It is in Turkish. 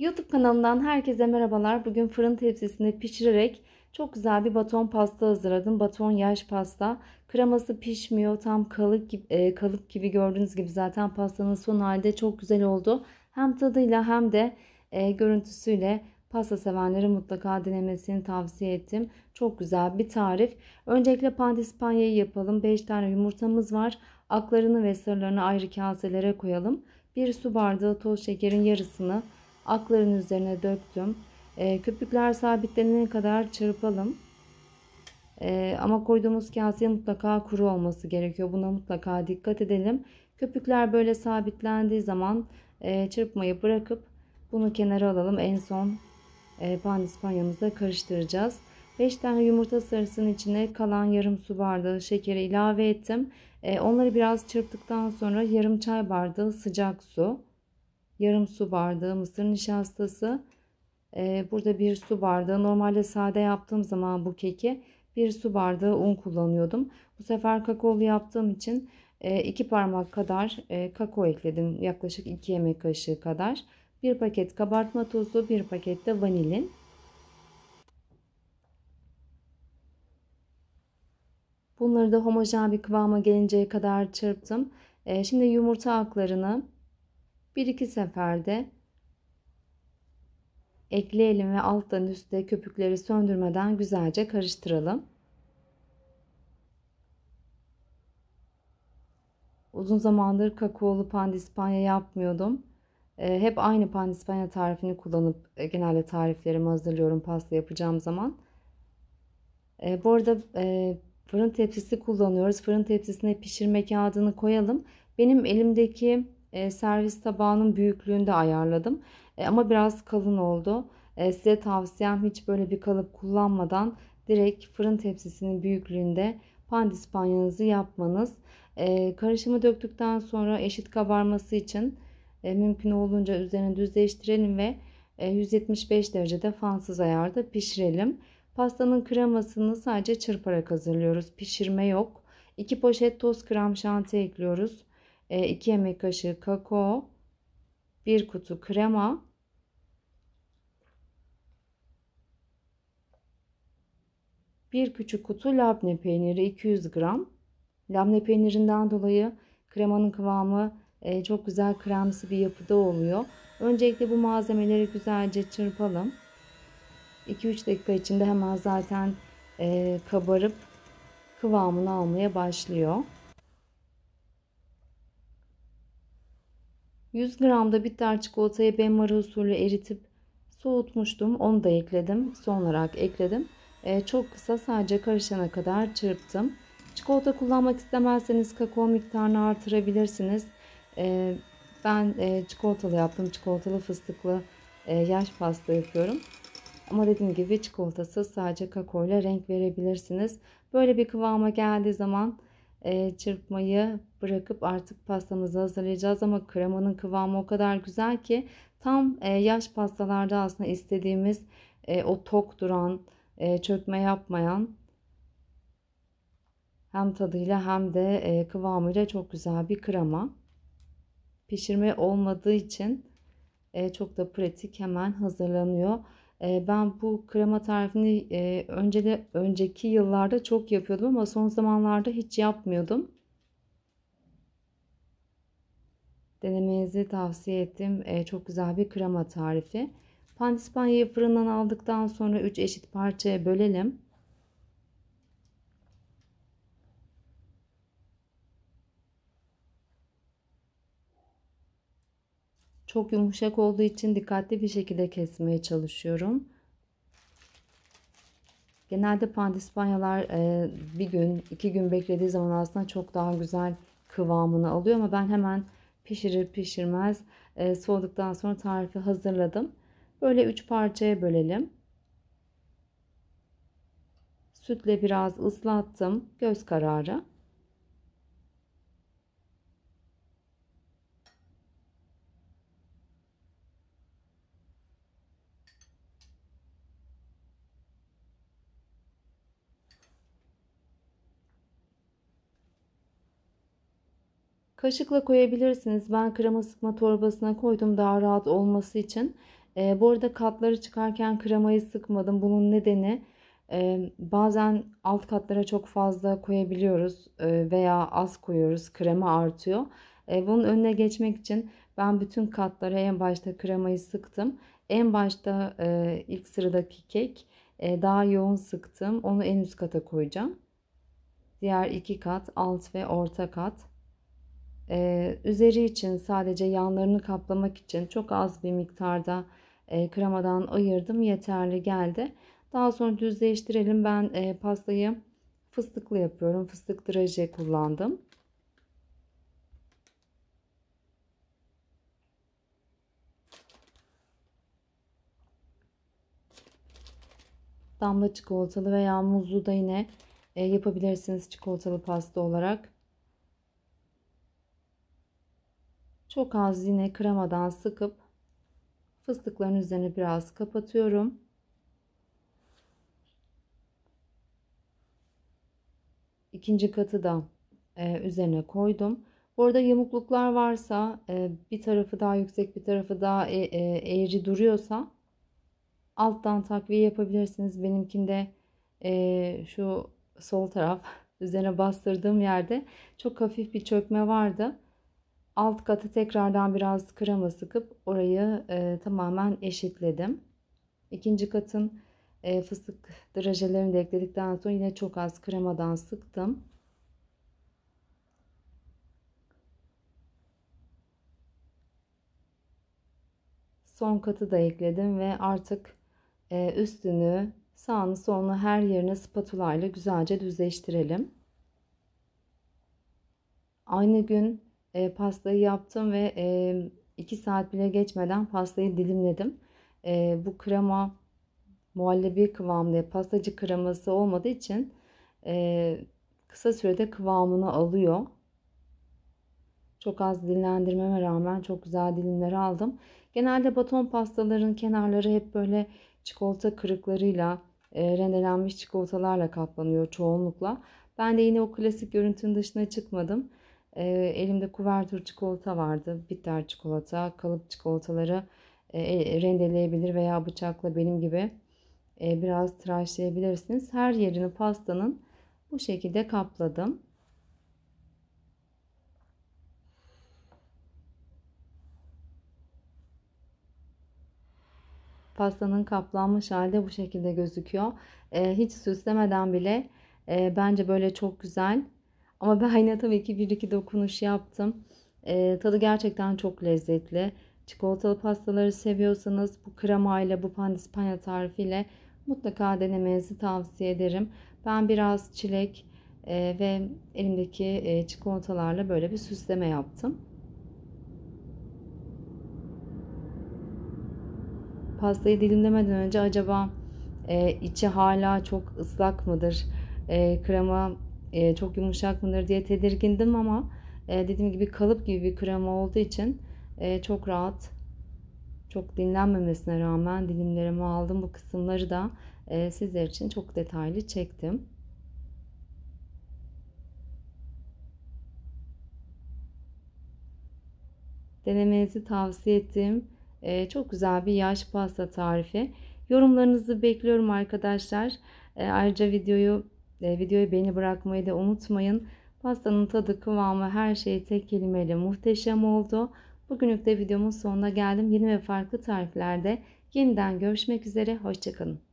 YouTube kanalından herkese merhabalar. Bugün fırın tepsisinde pişirerek çok güzel bir baton pasta hazırladım. Baton yaş pasta. Kreması pişmiyor. Tam kalıp gibi, e, kalıp gibi gördüğünüz gibi zaten pastanın son halde çok güzel oldu. Hem tadıyla hem de e, görüntüsüyle pasta sevenlere mutlaka denemesini tavsiye ettim. Çok güzel bir tarif. Öncelikle pandispanyayı yapalım. 5 tane yumurtamız var. Aklarını ve sarılarını ayrı kaselere koyalım. 1 su bardağı toz şekerin yarısını akların üzerine döktüm. E, köpükler sabitlenene kadar çırpalım. E, ama koyduğumuz kaseye mutlaka kuru olması gerekiyor. Buna mutlaka dikkat edelim. Köpükler böyle sabitlendiği zaman e, çırpmayı bırakıp bunu kenara alalım. En son e, pandispanyamızla karıştıracağız. 5 tane yumurta sarısının içine kalan yarım su bardağı şekeri ilave ettim. E, onları biraz çırptıktan sonra yarım çay bardağı sıcak su yarım su bardağı mısır nişastası. E, burada bir su bardağı. Normalde sade yaptığım zaman bu keki bir su bardağı un kullanıyordum. Bu sefer kakaolu yaptığım için e, iki parmak kadar e, kakao ekledim. Yaklaşık 2 yemek kaşığı kadar. Bir paket kabartma tozu, bir paket de vanilin. Bunları da homojen bir kıvama gelinceye kadar çırptım. Şimdi yumurta aklarını bir iki seferde ekleyelim ve alttan üstte köpükleri söndürmeden güzelce karıştıralım. Uzun zamandır kakaolu pandispanya yapmıyordum. Ee, hep aynı pandispanya tarifini kullanıp e, genelde tariflerimi hazırlıyorum pasta yapacağım zaman. Ee, bu arada e, fırın tepsisi kullanıyoruz. Fırın tepsisine pişirme kağıdını koyalım. Benim elimdeki e, servis tabağının büyüklüğünde ayarladım. E, ama biraz kalın oldu. E, size tavsiyem hiç böyle bir kalıp kullanmadan direkt fırın tepsisinin büyüklüğünde pandispanyanızı yapmanız. E, karışımı döktükten sonra eşit kabarması için e, mümkün olduğunca üzerine düzleştirelim ve 175 derecede fansız ayarda pişirelim. Pastanın kremasını sadece çırparak hazırlıyoruz. Pişirme yok. 2 poşet toz krem şanti ekliyoruz. 2 e, yemek kaşığı kakao, 1 kutu krema, bir küçük kutu labne peyniri 200 gram. Labne peynirinden dolayı kremanın kıvamı e, çok güzel kremsi bir yapıda oluyor. Öncelikle bu malzemeleri güzelce çırpalım. 2-3 dakika içinde hemen zaten e, kabarıp kıvamını almaya başlıyor. 100 gram da bitter çikolatayı benmari usulü eritip soğutmuştum. Onu da ekledim. Son olarak ekledim. E, çok kısa sadece karışana kadar çırptım. Çikolata kullanmak istemezseniz kakao miktarını artırabilirsiniz. E, ben e, çikolatalı yaptım. Çikolatalı fıstıklı e, yaş pasta yapıyorum. Ama dediğim gibi çikolatasız sadece kakao ile renk verebilirsiniz. Böyle bir kıvama geldiği zaman e, çırpmayı bırakıp artık pastamızı hazırlayacağız ama kremanın kıvamı o kadar güzel ki tam e, yaş pastalarda aslında istediğimiz e, o tok duran e, çökme yapmayan hem tadıyla hem de e, kıvamıyla çok güzel bir krema. Pişirme olmadığı için e, çok da pratik hemen hazırlanıyor. Ben bu krema tarifini önce de önceki yıllarda çok yapıyordum ama son zamanlarda hiç yapmıyordum. Denemenizi tavsiye ettim. Çok güzel bir krema tarifi. Pandispanyayı fırından aldıktan sonra 3 eşit parçaya bölelim. Çok yumuşak olduğu için dikkatli bir şekilde kesmeye çalışıyorum. Genelde pandispanyalar e, bir gün, iki gün beklediği zaman aslında çok daha güzel kıvamını alıyor ama ben hemen pişirir pişirmez e, soğuduktan sonra tarifi hazırladım. Böyle üç parçaya bölelim. Sütle biraz ıslattım göz kararı. Kaşıkla koyabilirsiniz. Ben krema sıkma torbasına koydum daha rahat olması için. E, bu arada katları çıkarken kremayı sıkmadım. Bunun nedeni e, bazen alt katlara çok fazla koyabiliyoruz e, veya az koyuyoruz. Krema artıyor. E, bunun önüne geçmek için ben bütün katlara en başta kremayı sıktım. En başta e, ilk sıradaki kek e, daha yoğun sıktım. Onu en üst kata koyacağım. Diğer iki kat alt ve orta kat. Ee, üzeri için sadece yanlarını kaplamak için çok az bir miktarda e, kremadan ayırdım. Yeterli geldi. Daha sonra düzleştirelim. Ben e, pastayı fıstıklı yapıyorum. Fıstık draje kullandım. Damla çikolatalı veya muzlu da yine e, yapabilirsiniz çikolatalı pasta olarak. Çok az yine kremadan sıkıp fıstıkların üzerine biraz kapatıyorum. İkinci katı da e, üzerine koydum. Bu arada yamukluklar varsa e, bir tarafı daha yüksek bir tarafı daha e, e, eğri duruyorsa alttan takviye yapabilirsiniz. Benimkinde e, şu sol taraf üzerine bastırdığım yerde çok hafif bir çökme vardı alt katı tekrardan biraz krema sıkıp orayı e, tamamen eşitledim. İkinci katın e, fıstık drajelerini de ekledikten sonra yine çok az kremadan sıktım. Son katı da ekledim ve artık e, üstünü sağını solunu her yerine spatula ile güzelce düzleştirelim. Aynı gün e, pastayı yaptım ve e, saat bile geçmeden pastayı dilimledim. E, bu krema muhallebi kıvamında pastacı kreması olmadığı için e, kısa sürede kıvamını alıyor. Çok az dinlendirmeme rağmen çok güzel dilimleri aldım. Genelde baton pastaların kenarları hep böyle çikolata kırıklarıyla, e, rendelenmiş çikolatalarla kaplanıyor çoğunlukla. Ben de yine o klasik görüntünün dışına çıkmadım. E, elimde kuvertür çikolata vardı. Bitter çikolata, kalıp çikolataları e, e, rendeleyebilir veya bıçakla benim gibi e, biraz tıraşlayabilirsiniz. Her yerini pastanın bu şekilde kapladım. pastanın kaplanmış halde bu şekilde gözüküyor. E, hiç süslemeden bile e, bence böyle çok güzel ama ben yine hani tabii ki bir iki dokunuş yaptım. E, tadı gerçekten çok lezzetli. Çikolatalı pastaları seviyorsanız bu kremayla bu pandispanya tarifiyle mutlaka denemenizi tavsiye ederim. Ben biraz çilek e, ve elimdeki e, çikolatalarla böyle bir süsleme yaptım. Pastayı dilimlemeden önce acaba e, içi hala çok ıslak mıdır? E, krema e, çok yumuşak mıdır diye tedirgindim ama e, dediğim gibi kalıp gibi bir krema olduğu için e, çok rahat çok dinlenmemesine rağmen dilimlerimi aldım. Bu kısımları da e, sizler için çok detaylı çektim. Denemenizi tavsiye ettim. e, çok güzel bir yaş pasta tarifi. Yorumlarınızı bekliyorum arkadaşlar. E, ayrıca videoyu e, videoyu beğeni bırakmayı da unutmayın. Pastanın tadı, kıvamı, her şeyi tek kelimeyle muhteşem oldu. Bugünlük de videomun sonuna geldim. Yeni ve farklı tariflerde yeniden görüşmek üzere. Hoşçakalın.